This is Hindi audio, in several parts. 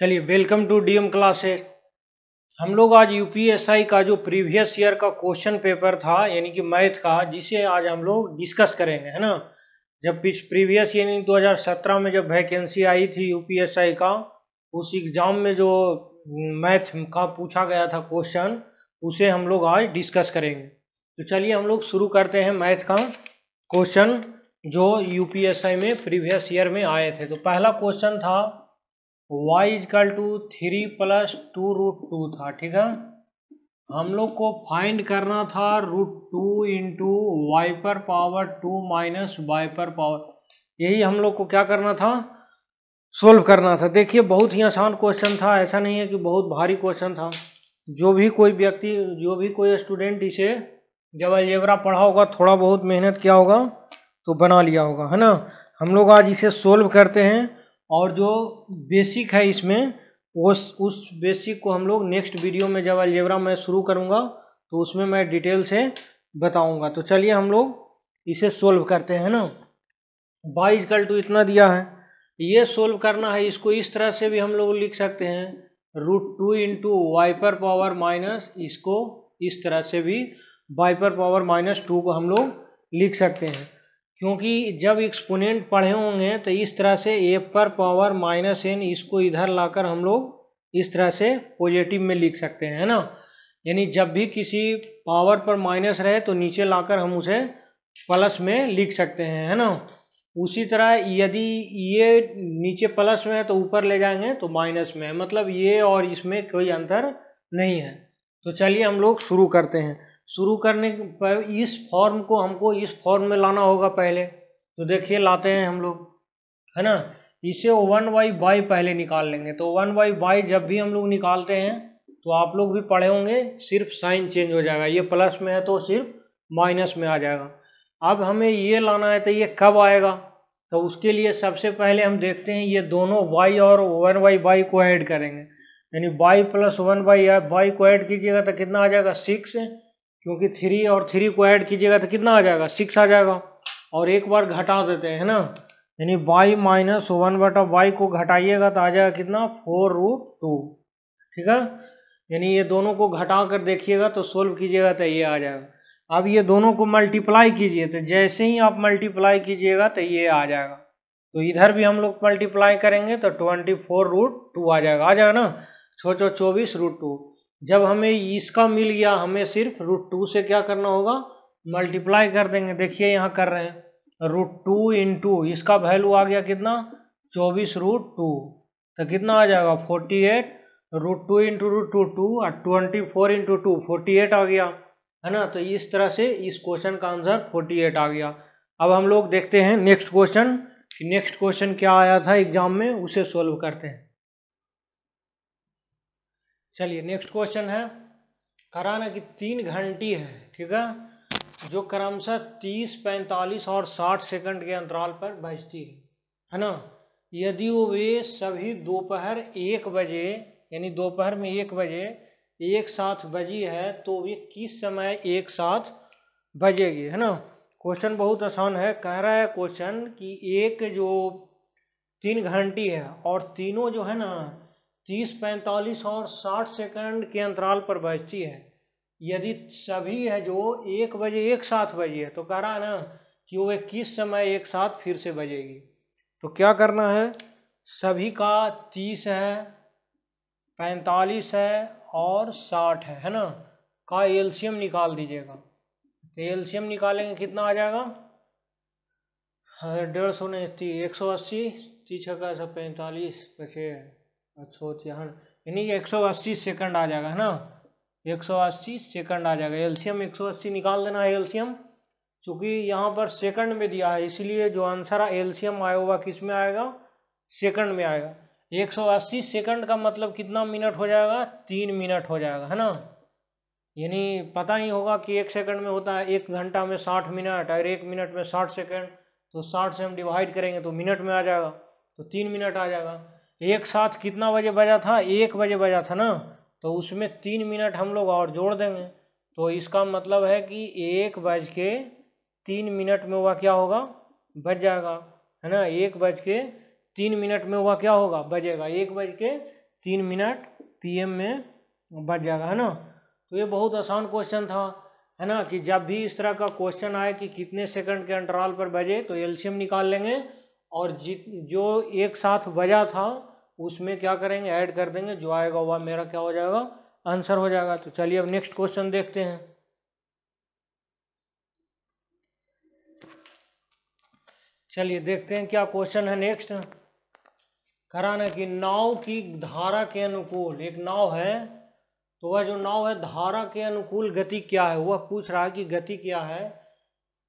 चलिए वेलकम टू डीएम क्लासेस हम लोग आज यूपीएसआई का जो प्रीवियस ईयर का क्वेश्चन पेपर था यानी कि मैथ का जिसे आज हम लोग डिस्कस करेंगे है ना जब प्रीवियस यानी 2017 में जब वैकेंसी आई थी यूपीएसआई का उस एग्ज़ाम में जो मैथ का पूछा गया था क्वेश्चन उसे हम लोग आज डिस्कस करेंगे तो चलिए हम लोग शुरू करते हैं मैथ का क्वेश्चन जो यूपीएसआई में प्रीवियस ईयर में आए थे तो पहला क्वेश्चन था Y equal to three plus two root two था ठीक है हम लोग को फाइंड करना था रूट टू इंटू वाई पर पावर टू माइनस वाई पर पावर यही हम लोग को क्या करना था सोल्व करना था देखिए बहुत ही आसान क्वेश्चन था ऐसा नहीं है कि बहुत भारी क्वेश्चन था जो भी कोई व्यक्ति जो भी कोई स्टूडेंट इसे जब अलजेबरा पढ़ा होगा थोड़ा बहुत मेहनत किया होगा तो बना लिया होगा है ना हम लोग आज इसे सोल्व करते हैं और जो बेसिक है इसमें वो उस बेसिक को हम लोग नेक्स्ट वीडियो में जब अलजेबरा मैं शुरू करूँगा तो उसमें मैं डिटेल से बताऊँगा तो चलिए हम लोग इसे सोल्व करते हैं ना बाईज कल टू इतना दिया है ये सोल्व करना है इसको इस तरह से भी हम लोग लिख सकते हैं रूट टू इंटू वाई पर पावर माइनस इसको इस तरह से भी वाइपर पावर माइनस टू को हम लोग लिख सकते हैं क्योंकि जब एक्सपोनेंट पढ़े होंगे तो इस तरह से ए पर पावर माइनस एन इसको इधर लाकर हम लोग इस तरह से पॉजिटिव में लिख सकते हैं है ना यानी जब भी किसी पावर पर माइनस रहे तो नीचे लाकर हम उसे प्लस में लिख सकते हैं है ना उसी तरह यदि ये नीचे प्लस में है तो ऊपर ले जाएंगे तो माइनस में मतलब ये और इसमें कोई अंतर नहीं है तो चलिए हम लोग शुरू करते हैं शुरू करने पर इस फॉर्म को हमको इस फॉर्म में लाना होगा पहले तो देखिए लाते हैं हम लोग है ना इसे वन वाई बाई पहले निकाल लेंगे तो वन वाई बाई जब भी हम लोग निकालते हैं तो आप लोग भी पढ़े होंगे सिर्फ साइन चेंज हो जाएगा ये प्लस में है तो सिर्फ माइनस में आ जाएगा अब हमें ये लाना है तो ये कब आएगा तो उसके लिए सबसे पहले हम देखते हैं ये दोनों वाई और वन वाई बाई को ऐड करेंगे यानी by plus one by by को ऐड कीजिएगा तो कितना आ जाएगा सिक्स क्योंकि थ्री और थ्री को ऐड कीजिएगा तो कितना आ जाएगा सिक्स आ जाएगा और एक बार घटा देते हैं ना यानी वाई माइनस वन बटा वाई को घटाइएगा तो आ जाएगा कितना फोर रूट टू ठीक है यानी ये दोनों को घटा कर देखिएगा तो सोल्व कीजिएगा तो ये आ जाएगा अब ये दोनों को मल्टीप्लाई कीजिए तो जैसे ही आप मल्टीप्लाई कीजिएगा तो ये आ जाएगा तो इधर भी हम लोग मल्टीप्लाई करेंगे तो ट्वेंटी फोर रूट टू आ जाएगा आ जाएगा ना छो चौबीस रूट टू जब हमें इसका मिल गया हमें सिर्फ रूट टू से क्या करना होगा मल्टीप्लाई कर देंगे देखिए यहाँ कर रहे हैं रूट टू इंटू इसका वैल्यू आ गया कितना चौबीस रूट टू तो कितना आ जाएगा forty eight root two into root two two और twenty four into two forty eight आ गया है ना तो इस तरह से इस क्वेश्चन का आंसर फोर्टी एट आ गया अब हम लोग देखते हैं नेक्स्ट क्वेश्चन नेक्स्ट क्वेश्चन क्या आया था एग्जाम में उसे सॉल्व करते हैं चलिए नेक्स्ट क्वेश्चन है कराना की तीन घंटी है ठीक है जो क्रमशः तीस पैंतालीस और साठ सेकंड के अंतराल पर बजती है है ना यदि वे सभी दोपहर एक बजे यानी दोपहर में एक बजे एक साथ बजी है तो वे किस समय एक साथ बजेगी है ना क्वेश्चन बहुत आसान है कह रहा है क्वेश्चन कि एक जो तीन घंटी है और तीनों जो है ना तीस पैंतालीस और साठ सेकंड के अंतराल पर बजती है यदि सभी है जो एक बजे एक साथ बजी है तो कह रहा है ना कि वो इक्कीस समय एक साथ फिर से बजेगी तो क्या करना है सभी का तीस है पैंतालीस है और साठ है है ना का एल्शियम निकाल दीजिएगा तो एल्शियम निकालेंगे कितना आ जाएगा हाँ, डेढ़ सौ नहीं एक सौ अस्सी तीस छः पैंतालीस है अच्छा तिरहन अच्छा, हाँ। यानी कि एक सौ अस्सी सेकेंड आ जाएगा है ना एक सौ अस्सी सेकेंड आ जाएगा एल्शियम एक सौ अस्सी निकाल देना है एल्शियम चूँकि यहाँ पर सेकंड में दिया है इसीलिए जो आंसर है एल्शियम आया हुआ किस में आएगा सेकंड में आएगा एक सौ अस्सी सेकंड का मतलब कितना मिनट हो जाएगा तीन मिनट हो जाएगा है ना यानी पता ही होगा कि एक सेकंड में होता है एक घंटा में साठ मिनट और एक मिनट में साठ सेकंड तो साठ से हम डिवाइड करेंगे तो मिनट में आ जाएगा तो तीन मिनट आ जाएगा एक साथ कितना बजे बजा था एक बजे बजा था ना तो उसमें तीन मिनट हम लोग और जोड़ देंगे तो इसका मतलब है कि एक बज के तीन मिनट में हुआ क्या होगा बज जाएगा है ना एक बज के तीन मिनट में हुआ क्या होगा बजेगा एक बज के तीन मिनट पीएम में बज जाएगा है ना तो ये बहुत आसान क्वेश्चन था है ना कि जब भी इस तरह का क्वेश्चन आए कि कितने सेकंड के अंतराल पर बजे तो एल्शियम निकाल लेंगे और जित जो एक साथ बजा था उसमें क्या करेंगे ऐड कर देंगे जो आएगा वह मेरा क्या हो जाएगा आंसर हो जाएगा तो चलिए अब नेक्स्ट क्वेश्चन देखते हैं चलिए देखते हैं क्या क्वेश्चन है नेक्स्ट कराना कि नाव की धारा के अनुकूल एक नाव है तो वह जो नाव है धारा के अनुकूल गति क्या है वह पूछ रहा है कि गति क्या है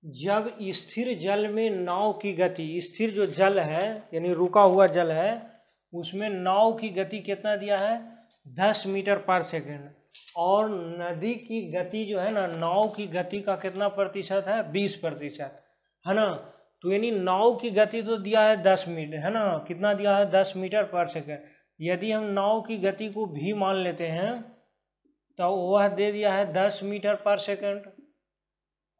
जब स्थिर जल में नाव की गति स्थिर जो जल है यानी रुका हुआ जल है उसमें नाव की गति कितना दिया है दस मीटर पर सेकेंड और नदी की गति जो है ना नाव की गति का कितना प्रतिशत है बीस प्रतिशत है ना तो यानी नाव की गति तो दिया है दस मीटर है ना कितना दिया है दस मीटर पर सेकेंड यदि हम नाव की गति को भी मान लेते हैं तो वह दे दिया है दस मीटर पर सेकेंड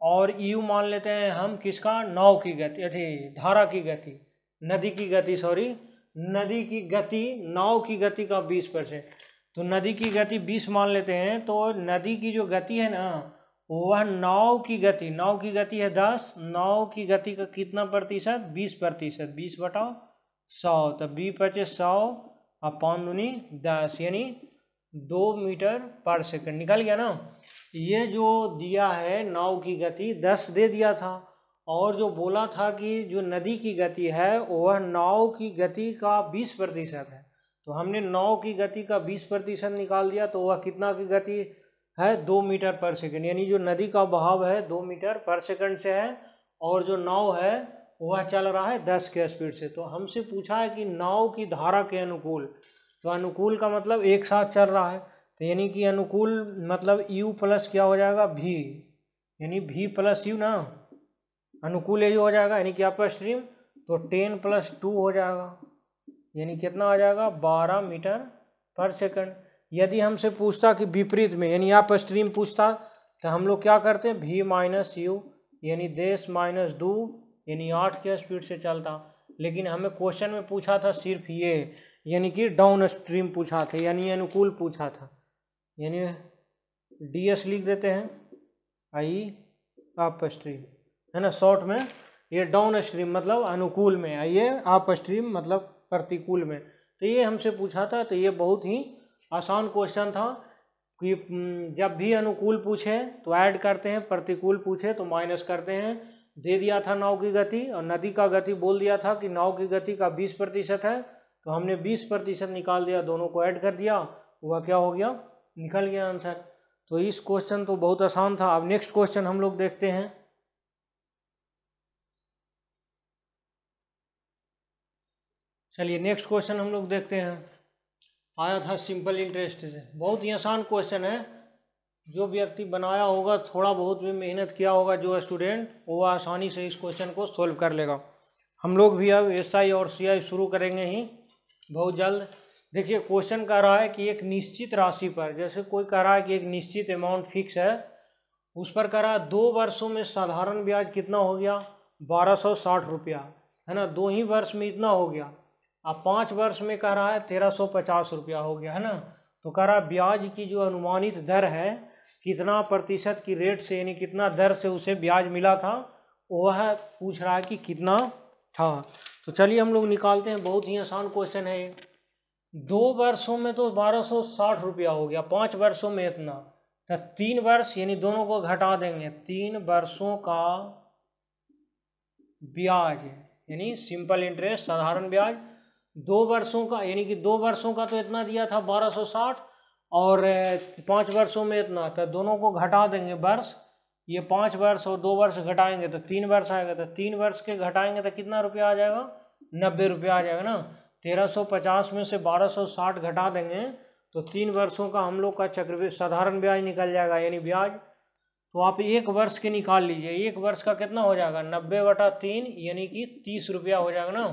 और यू मान लेते हैं हम किसका नाव की गति अथी धारा की गति नदी की गति सॉरी नदी की गति नाव की गति का बीस परसेंट तो नदी की गति बीस मान लेते हैं तो नदी की जो गति है ना वह नाव की गति नाव की गति है दस नाव की गति का कितना प्रतिशत बीस प्रतिशत बीस बटाओ सौ तो बी पचे सौ और पाँच दुनी दस यानी दो मीटर पर सेकंड निकल गया ना ये जो दिया है नाव की गति दस दे दिया था और जो बोला था कि जो नदी की गति है वह नाव की गति का बीस प्रतिशत है तो हमने नाव की गति का बीस प्रतिशत निकाल दिया तो वह कितना की गति है दो मीटर पर सेकंड यानी जो नदी का बहाव है दो मीटर पर सेकंड से है और जो नाव है वह चल रहा है दस के स्पीड से तो हमसे पूछा है कि नाव की धारा के अनुकूल तो अनुकूल का मतलब एक साथ चल रहा है तो यानी कि अनुकूल मतलब यू प्लस क्या हो जाएगा भी यानी भी प्लस यू ना अनुकूल यू हो जाएगा यानी कि आपका स्ट्रीम तो टेन प्लस टू हो जाएगा यानी कितना आ जाएगा बारह मीटर पर सेकंड यदि हमसे पूछता कि विपरीत में यानी आप स्ट्रीम पूछता तो हम लोग क्या करते हैं भी माइनस यू यानी देश माइनस दू यानी आठ के स्पीड से चलता लेकिन हमें क्वेश्चन में पूछा था सिर्फ ये यानी कि डाउन स्ट्रीम पूछा था यानी अनुकूल पूछा था यानी डी एस लिख देते हैं आई आप स्ट्रीम है ना शॉर्ट में ये डाउन स्ट्रीम मतलब अनुकूल में आइए आप स्ट्रीम मतलब प्रतिकूल में तो ये हमसे पूछा था तो ये बहुत ही आसान क्वेश्चन था कि जब भी अनुकूल पूछे तो ऐड करते हैं प्रतिकूल पूछे तो माइनस करते हैं दे दिया था नाव की गति और नदी का गति बोल दिया था कि नाव की गति का बीस प्रतिशत है तो हमने बीस प्रतिशत निकाल दिया दोनों को ऐड कर दिया वह क्या हो गया निकल गया आंसर तो इस क्वेश्चन तो बहुत आसान था अब नेक्स्ट क्वेश्चन हम लोग देखते हैं चलिए नेक्स्ट क्वेश्चन हम लोग देखते हैं आया था सिंपल इंटरेस्ट से बहुत ही आसान क्वेश्चन है जो व्यक्ति बनाया होगा थोड़ा बहुत भी मेहनत किया होगा जो स्टूडेंट वो आसानी से इस क्वेश्चन को सॉल्व कर लेगा हम लोग भी अब एसआई और सीआई शुरू करेंगे ही बहुत जल्द देखिए क्वेश्चन कह रहा है कि एक निश्चित राशि पर जैसे कोई कह रहा है कि एक निश्चित अमाउंट फिक्स है उस पर कह रहा है दो वर्षों में साधारण ब्याज कितना हो गया बारह सौ साठ रुपया है ना दो ही वर्ष में इतना हो गया अब पाँच वर्ष में कह रहा है तेरह सौ पचास रुपया हो गया है ना तो कह रहा ब्याज की जो अनुमानित दर है कितना प्रतिशत की रेट से यानी कितना दर से उसे ब्याज मिला था वह पूछ रहा है कि कितना था तो चलिए हम लोग निकालते हैं बहुत ही आसान क्वेश्चन है ये दो वर्षों में तो बारह सौ साठ रुपया हो गया पाँच वर्षों में इतना तो तीन वर्ष यानी दोनों को घटा देंगे तीन वर्षों का ब्याज यानी सिंपल इंटरेस्ट साधारण ब्याज दो वर्षों का यानी कि दो वर्षों का तो इतना दिया था बारह सौ साठ और पाँच वर्षों में इतना तो दोनों को घटा देंगे वर्ष ये पाँच वर्ष और दो वर्ष घटाएंगे तो तीन वर्ष आएगा तो तीन वर्ष के घटाएंगे तो कितना रुपया आ जाएगा नब्बे रुपया आ जाएगा ना 1350 में से 1260 घटा देंगे तो तीन वर्षों का हम लोग का चक्र साधारण ब्याज निकल जाएगा यानी ब्याज तो आप एक वर्ष के निकाल लीजिए एक वर्ष का कितना हो जाएगा नब्बे बटा तीन यानी कि तीस रुपया हो जाएगा ना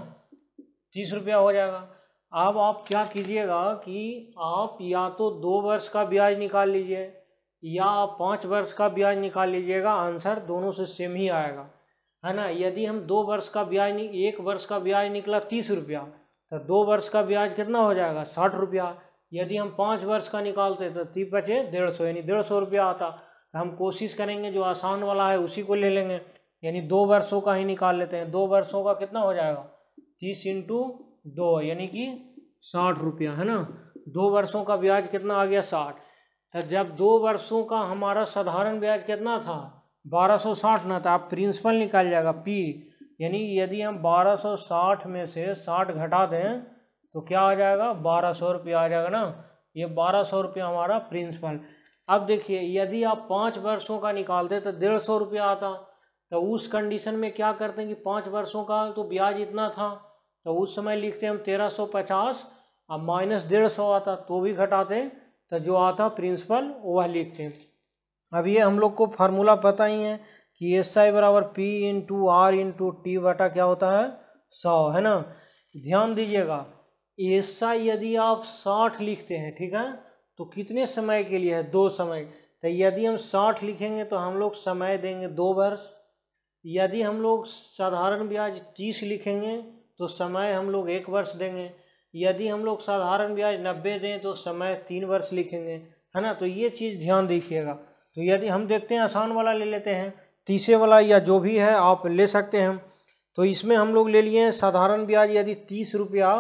तीस रुपया हो जाएगा अब आप क्या कीजिएगा कि आप या तो दो वर्ष का ब्याज निकाल लीजिए या आप पाँच वर्ष का ब्याज निकाल लीजिएगा आंसर दोनों से सेम ही आएगा है ना यदि हम दो वर्ष का ब्याज एक वर्ष का ब्याज निकला तीस रुपया तो दो वर्ष का ब्याज कितना हो जाएगा साठ रुपया यदि हम पाँच वर्ष का निकालते तो तीन बचे डेढ़ सौ यानी डेढ़ सौ रुपया आता तो हम कोशिश करेंगे जो आसान वाला है उसी को ले लेंगे यानी दो वर्षों का ही निकाल लेते हैं दो वर्षों का कितना हो जाएगा तीस इंटू दो यानी कि साठ रुपया है ना दो वर्षों का ब्याज कितना आ गया साठ तो जब दो वर्षों का हमारा साधारण ब्याज कितना था बारह सौ साठ ना था आप प्रिंसिपल निकाल जाएगा पी यानी यदि हम 1260 में से 60 घटा दें तो क्या आ जाएगा बारह सौ रुपया आ जाएगा ना ये बारह सौ रुपया हमारा प्रिंसिपल अब देखिए यदि आप पाँच वर्षों का निकालते तो डेढ़ सौ रुपया आता तो उस कंडीशन में क्या करते हैं कि पाँच वर्षों का तो ब्याज इतना था तो उस समय लिखते हम तेरह सौ पचास अब माइनस डेढ़ सौ आता तो भी घटाते तो जो आता प्रिंसिपल वह लिखते अब ये हम लोग को फार्मूला पता ही है कि एस आई बराबर P into R into T बटा क्या होता है सौ है ना ध्यान दीजिएगा एस आई यदि आप साठ लिखते हैं ठीक है तो कितने समय के लिए है दो समय तो यदि हम साठ लिखेंगे तो हम लोग समय देंगे दो वर्ष यदि हम लोग साधारण ब्याज तीस लिखेंगे तो समय हम लोग एक वर्ष देंगे यदि हम लोग साधारण ब्याज नब्बे दें तो समय तीन वर्ष लिखेंगे है ना तो ये चीज़ ध्यान देखिएगा तो यदि हम देखते हैं आसान वाला ले लेते हैं तीसरे वाला या जो भी है आप ले सकते हैं तो इसमें हम लोग ले लिए हैं साधारण ब्याज यदि तीस रुपया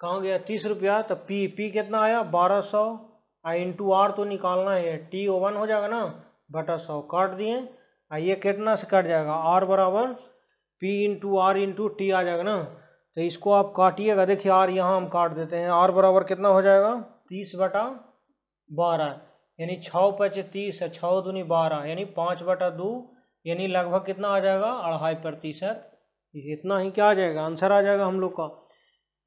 कहाँ गया तीस रुपया तो पी पी कितना आया बारह सौ आई इंटू आर तो निकालना है टी ओ वन हो जाएगा ना बटा सौ काट दिए और ये कितना से कट जाएगा आर बराबर P into R into T आ जाएगा ना तो इसको आप काटिएगा देखिए आर यहाँ हम काट देते हैं आर बराबर कितना हो जाएगा तीस बटा बारह यानी छः पच तीस है छः दूनी बारह यानी पाँच बटा दो यानी लगभग कितना आ जाएगा अढ़ाई प्रतिशत इतना ही क्या आ जाएगा आंसर आ जाएगा हम लोग का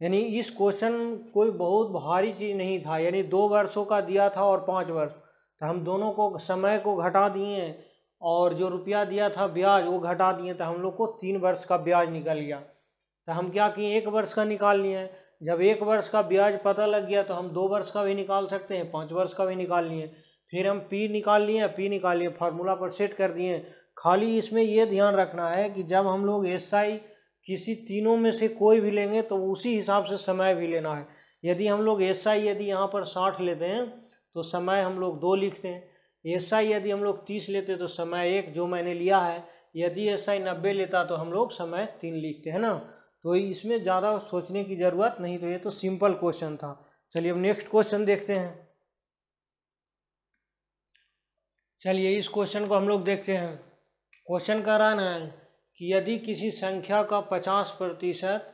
यानी इस क्वेश्चन कोई बहुत भारी चीज़ नहीं था यानी दो वर्षों का दिया था और पाँच वर्ष तो हम दोनों को समय को घटा दिए और जो रुपया दिया था ब्याज वो घटा दिए तो हम लोग को तीन वर्ष का ब्याज निकल गया तो हम क्या किए एक वर्ष का निकाल लिए हैं जब एक वर्ष का ब्याज पता लग गया तो हम दो वर्ष का भी निकाल सकते हैं पाँच वर्ष का भी निकाल लिए फिर हम पी निकाल लिए पी निकाल लिए फार्मूला पर सेट कर दिए खाली इसमें यह ध्यान रखना है कि जब हम लोग एस आई किसी तीनों में से कोई भी लेंगे तो उसी हिसाब से समय भी लेना है यदि हम लोग एस आई यदि यहाँ पर साठ लेते हैं तो समय हम लोग दो लिखते हैं एस आई यदि हम लोग तीस लेते तो समय एक जो मैंने लिया है यदि एस आई नब्बे लेता तो हम लोग समय तीन लिखते हैं ना तो इसमें ज़्यादा सोचने की ज़रूरत नहीं तो ये तो सिंपल क्वेश्चन था चलिए अब नेक्स्ट क्वेश्चन देखते हैं चलिए इस क्वेश्चन को हम लोग देखते हैं क्वेश्चन कह रहा है कि यदि किसी संख्या का पचास प्रतिशत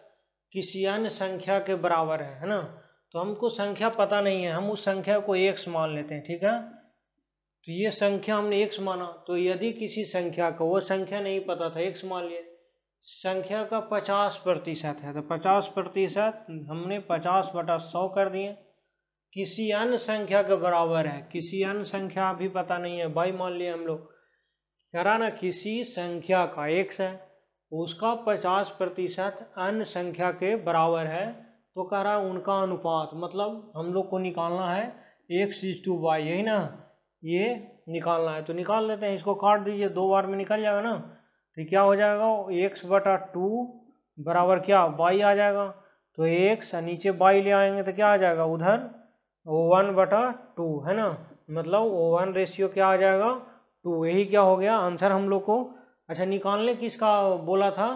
किसी अन्य संख्या के बराबर है है ना तो हमको संख्या पता नहीं है हम उस संख्या को एक मान लेते हैं ठीक है तो ये संख्या हमने एक माना तो यदि किसी संख्या का वो संख्या नहीं पता था एक मान लिया संख्या का पचास प्रतिशत है तो पचास प्रतिशत हमने पचास बटा सौ कर दिए किसी अन्य संख्या के बराबर है किसी अन्य संख्या अभी पता नहीं है भाई मान लिया हम लोग करा ना किसी संख्या का एक है उसका पचास प्रतिशत अन्य संख्या के बराबर है तो कह रहा है उनका अनुपात मतलब हम लोग को निकालना है एक सीज टू वाई यही ना ये निकालना है तो निकाल लेते हैं इसको काट दीजिए दो बार में निकल जाएगा ना तो क्या हो जाएगा एक्स बटा टू बराबर क्या बाई आ जाएगा तो एक्स नीचे बाई ले आएंगे तो क्या आ जाएगा उधर ओ वन बटा टू है ना मतलब ओ वन रेशियो क्या आ जाएगा टू यही क्या हो गया आंसर हम लोग को अच्छा निकालने किसका बोला था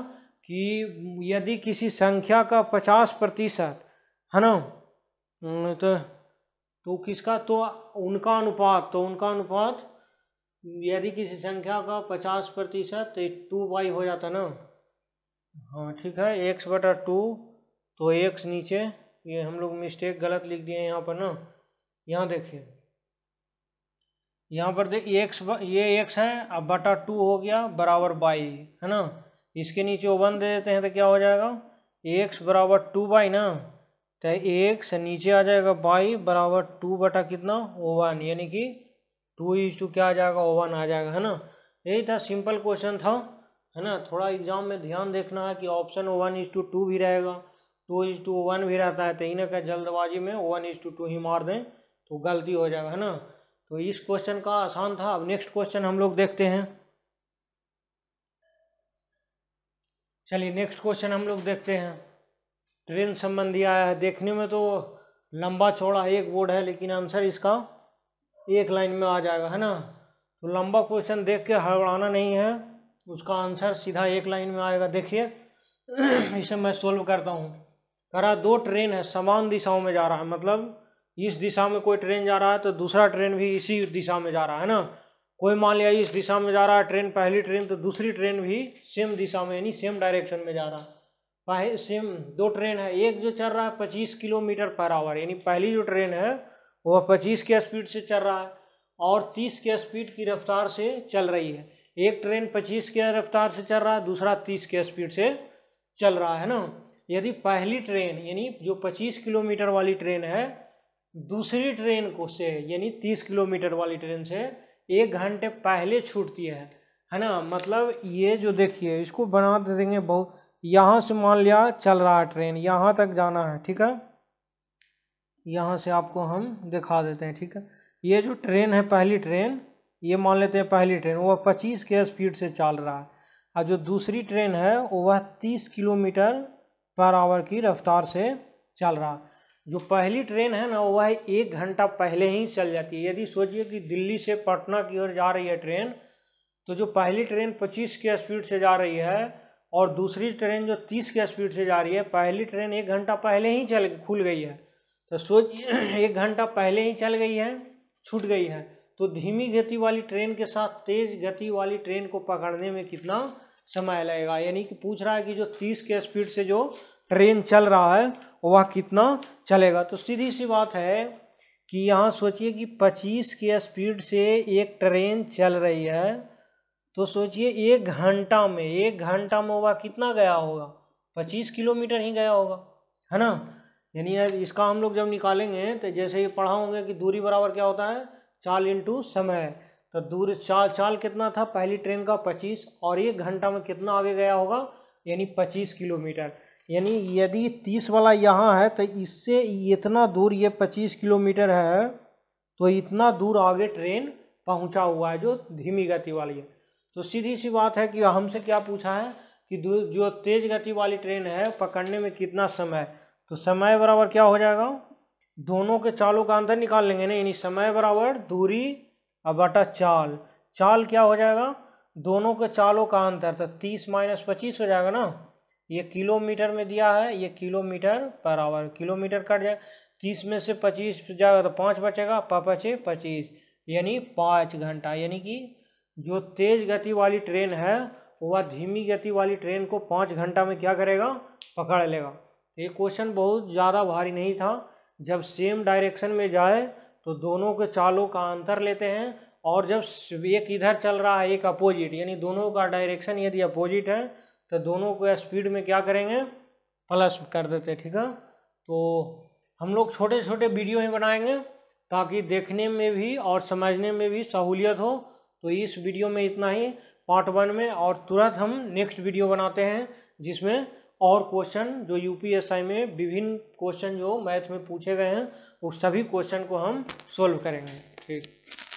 कि यदि किसी संख्या का पचास प्रतिशत है ना हम्म, तो तो किसका तो उनका अनुपात तो उनका अनुपात यदि किसी संख्या का पचास प्रतिशत तो टू वाई हो जाता ना हाँ ठीक है एक्स बटा टू तो एक्स नीचे ये हम लोग मिस्टेक गलत लिख दिए यहाँ पर ना यहाँ देखिए यहाँ पर देख एक्स ये एक्स है अब बटा टू हो गया बराबर बाई है ना इसके नीचे ओवन दे देते हैं तो क्या हो जाएगा एक्स बराबर टू बाई ना तो एक्स नीचे आ जाएगा बाई बराबर टू बटा कितना ओवन यानी कि टू इज टू क्या आ जाएगा ओवन आ जाएगा है ना यही था सिंपल क्वेश्चन था है ना थोड़ा एग्जाम में ध्यान देखना है कि option one is two two भी रहेगा टू इज टू वन भी रहता है तो ही ना क्या जल्दबाजी में वन इज टू टू ही मार दें तो गलती हो जाएगा है ना तो इस क्वेश्चन का आसान था अब नेक्स्ट क्वेश्चन हम लोग देखते हैं चलिए नेक्स्ट क्वेश्चन हम लोग देखते हैं ट्रेन संबंधी आया है देखने में तो लंबा चौड़ा एक बोर्ड है लेकिन आंसर इसका एक लाइन में आ जाएगा है ना तो लंबा क्वेश्चन देख के हड़बड़ाना नहीं है उसका आंसर सीधा एक लाइन में आएगा देखिए इसे मैं सोल्व करता हूँ करा दो ट्रेन है समान दिशाओं में जा रहा है मतलब इस दिशा में कोई ट्रेन जा रहा है तो दूसरा ट्रेन भी इसी दिशा में जा रहा है ना कोई मान लिया इस दिशा में जा रहा है ट्रेन पहली ट्रेन तो दूसरी ट्रेन भी सेम दिशा में यानी सेम डायरेक्शन में जा रहा है सेम दो ट्रेन है एक जो चल रहा है पच्चीस किलोमीटर पर आवर यानी पहली जो ट्रेन है वह 25 के स्पीड से चल रहा है और 30 के स्पीड की रफ्तार से चल रही है एक ट्रेन 25 के रफ्तार से चल रहा है दूसरा 30 के स्पीड से चल रहा है ना यदि पहली ट्रेन यानी जो 25 किलोमीटर वाली ट्रेन है दूसरी ट्रेन को से यानी 30 किलोमीटर वाली ट्रेन से एक घंटे पहले छूटती है है ना मतलब ये जो देखिए इसको बना दे देंगे बहुत यहाँ से मान लिया चल रहा है ट्रेन यहाँ तक जाना है ठीक है यहाँ से आपको हम दिखा देते हैं ठीक है ये जो ट्रेन है पहली ट्रेन ये मान लेते हैं पहली ट्रेन वह 25 के स्पीड से चल रहा है और जो दूसरी ट्रेन है वह 30 किलोमीटर पर आवर की रफ्तार से चल रहा है जो पहली ट्रेन है ना वह एक घंटा पहले ही चल जाती है यदि सोचिए कि दिल्ली से पटना की ओर जा रही है ट्रेन तो जो पहली ट्रेन 25 के स्पीड से जा रही है और दूसरी ट्रेन जो 30 के स्पीड से जा रही है पहली ट्रेन एक घंटा पहले ही चल खुल गई है तो सोच एक घंटा पहले ही चल गई है छूट गई है तो धीमी गति वाली ट्रेन के साथ तेज गति वाली ट्रेन को पकड़ने में कितना समय लगेगा यानी कि पूछ रहा है कि जो तीस के स्पीड से जो ट्रेन चल रहा है वह कितना चलेगा तो सीधी सी बात है कि यहाँ सोचिए कि पच्चीस के स्पीड से एक ट्रेन चल रही है तो सोचिए एक घंटा में एक घंटा में वह कितना गया होगा पच्चीस किलोमीटर ही गया होगा है ना यानी अब इसका हम लोग जब निकालेंगे तो जैसे ही पढ़ा होंगे कि दूरी बराबर क्या होता है चाल इंटू समय तो दूर चाल चाल कितना था पहली ट्रेन का पच्चीस और एक घंटा में कितना आगे गया होगा यानी पच्चीस किलोमीटर यानी यदि तीस वाला यहाँ है तो इससे इतना दूर ये पच्चीस किलोमीटर है तो इतना दूर आगे ट्रेन पहुँचा हुआ है जो धीमी गति वाली है तो सीधी सी बात है कि हमसे क्या पूछा है कि जो तेज़ गति वाली ट्रेन है पकड़ने में कितना समय तो समय बराबर क्या हो जाएगा दोनों के चालों का अंतर निकाल लेंगे ना यानी समय बराबर दूरी और बटा चाल चाल क्या हो जाएगा दोनों के चालों का अंतर तो तीस माइनस पच्चीस हो जाएगा ना ये किलोमीटर में दिया है ये kilometre per hour kilometre cut जाए तीस में से पच्चीस जाएगा तो पाँच बचेगा पचे पच्चीस यानी पाँच घंटा यानी कि जो तेज़ गति वाली ट्रेन है वह धीमी गति वाली ट्रेन को पाँच घंटा में क्या करेगा पकड़ लेगा ये क्वेश्चन बहुत ज़्यादा भारी नहीं था जब सेम डायरेक्शन में जाए तो दोनों के चालों का अंतर लेते हैं और जब एक इधर चल रहा है एक अपोजिट यानी दोनों का डायरेक्शन यदि अपोजिट है तो दोनों को स्पीड में क्या करेंगे प्लस कर देते ठीक है तो हम लोग छोटे छोटे वीडियो ही बनाएंगे ताकि देखने में भी और समझने में भी सहूलियत हो तो इस वीडियो में इतना ही पार्ट वन में और तुरंत हम नेक्स्ट वीडियो बनाते हैं जिसमें और क्वेश्चन जो यूपीएसआई में विभिन्न क्वेश्चन जो मैथ में पूछे गए हैं उस सभी क्वेश्चन को हम सोल्व करेंगे ठीक